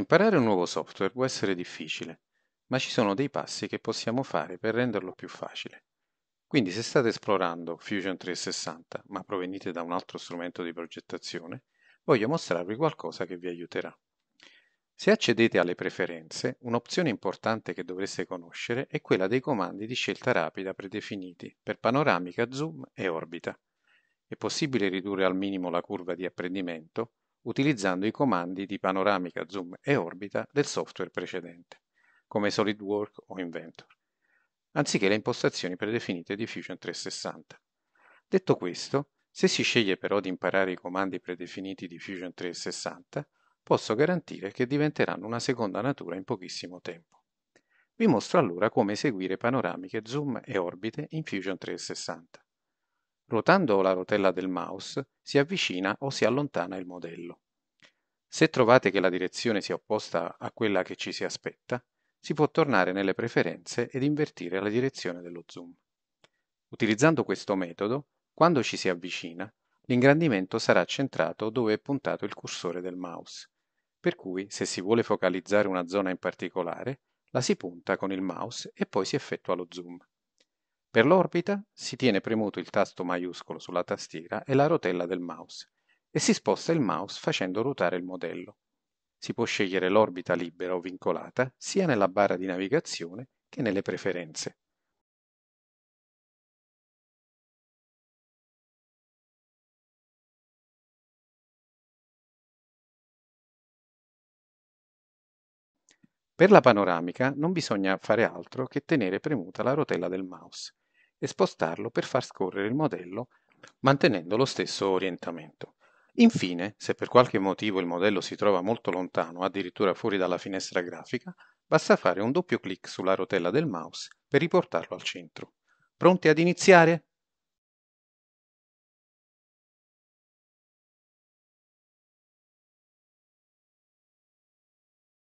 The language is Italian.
Imparare un nuovo software può essere difficile, ma ci sono dei passi che possiamo fare per renderlo più facile. Quindi se state esplorando Fusion 360 ma provenite da un altro strumento di progettazione, voglio mostrarvi qualcosa che vi aiuterà. Se accedete alle preferenze, un'opzione importante che dovreste conoscere è quella dei comandi di scelta rapida predefiniti per panoramica, zoom e orbita. È possibile ridurre al minimo la curva di apprendimento utilizzando i comandi di panoramica, zoom e orbita del software precedente, come SolidWorks o Inventor, anziché le impostazioni predefinite di Fusion 360. Detto questo, se si sceglie però di imparare i comandi predefiniti di Fusion 360, posso garantire che diventeranno una seconda natura in pochissimo tempo. Vi mostro allora come eseguire panoramiche, zoom e orbite in Fusion 360. Ruotando la rotella del mouse si avvicina o si allontana il modello. Se trovate che la direzione sia opposta a quella che ci si aspetta, si può tornare nelle preferenze ed invertire la direzione dello zoom. Utilizzando questo metodo, quando ci si avvicina, l'ingrandimento sarà centrato dove è puntato il cursore del mouse, per cui se si vuole focalizzare una zona in particolare, la si punta con il mouse e poi si effettua lo zoom. Per l'orbita si tiene premuto il tasto maiuscolo sulla tastiera e la rotella del mouse e si sposta il mouse facendo ruotare il modello. Si può scegliere l'orbita libera o vincolata sia nella barra di navigazione che nelle preferenze. Per la panoramica non bisogna fare altro che tenere premuta la rotella del mouse e spostarlo per far scorrere il modello mantenendo lo stesso orientamento. Infine, se per qualche motivo il modello si trova molto lontano, addirittura fuori dalla finestra grafica, basta fare un doppio clic sulla rotella del mouse per riportarlo al centro. Pronti ad iniziare?